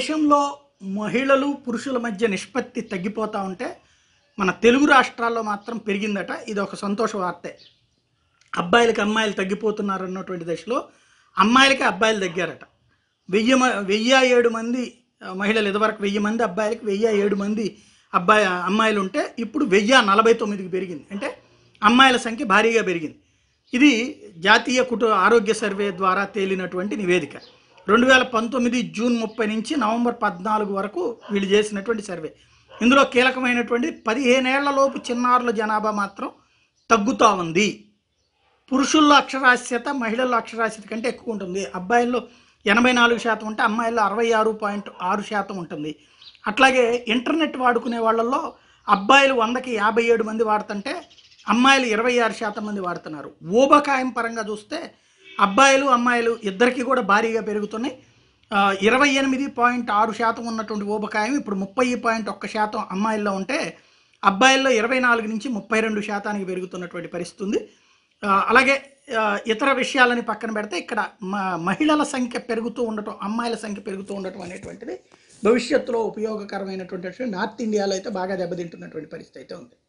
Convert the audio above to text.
దేశంలో మహిళలు పురుషుల మధ్య నిష్పత్తి తగ్గిపోతూ ఉంటే మన తెలుగు రాష్ట్రాల్లో మాత్రం పెరిగిందట ఇది ఒక సంతోష వార్తే అబ్బాయిలకి అమ్మాయిలు తగ్గిపోతున్నారు అన్నటువంటి దశలో అమ్మాయిలకి అబ్బాయిలు తగ్గారట వెయ్యి వెయ్యి ఏడు మంది మహిళలు ఇదివరకు వెయ్యి మంది అబ్బాయిలకి వెయ్యి ఏడు మంది అబ్బాయి అమ్మాయిలు ఉంటే ఇప్పుడు వెయ్యి నలభై తొమ్మిదికి పెరిగింది అంటే అమ్మాయిల సంఖ్య భారీగా పెరిగింది ఇది జాతీయ కుటుంబ ఆరోగ్య సర్వే ద్వారా తేలినటువంటి నివేదిక రెండు వేల పంతొమ్మిది జూన్ ముప్పై నుంచి నవంబర్ పద్నాలుగు వరకు వీళ్ళు చేసినటువంటి సర్వే ఇందులో కీలకమైనటువంటి పదిహేనేళ్లలోపు చిన్నారుల జనాభా మాత్రం తగ్గుతూ ఉంది పురుషుల్లో అక్షరాస్యత మహిళల్లో అక్షరాస్యత కంటే ఎక్కువ ఉంటుంది అబ్బాయిల్లో ఎనభై నాలుగు శాతం ఉంటే అమ్మాయిల్లో అరవై ఆరు పాయింట్ ఆరు శాతం ఉంటుంది అట్లాగే ఇంటర్నెట్ వాడుకునే వాళ్ళల్లో అబ్బాయిలు వందకి యాభై ఏడు మంది వాడుతుంటే అమ్మాయిలు ఇరవై ఆరు శాతం మంది వాడుతున్నారు ఊబకాయం పరంగా చూస్తే అబ్బాయిలు అమ్మాయిలు ఇద్దరికీ కూడా భారీగా పెరుగుతున్నాయి ఇరవై ఎనిమిది పాయింట్ ఆరు శాతం ఉన్నటువంటి ఊబకాయం ఇప్పుడు ముప్పై పాయింట్ ఒక్క శాతం అమ్మాయిల్లో ఉంటే అబ్బాయిల్లో ఇరవై నాలుగు నుంచి ముప్పై రెండు శాతానికి పెరుగుతున్నటువంటి పరిస్థితి ఉంది అలాగే ఇతర విషయాలని పక్కన పెడితే ఇక్కడ మహిళల సంఖ్య పెరుగుతూ ఉండటం అమ్మాయిల సంఖ్య పెరుగుతూ ఉండటం అనేటువంటిది భవిష్యత్తులో ఉపయోగకరమైనటువంటి నార్త్ ఇండియాలో అయితే బాగా దెబ్బతింటున్నటువంటి పరిస్థితి అయితే ఉంది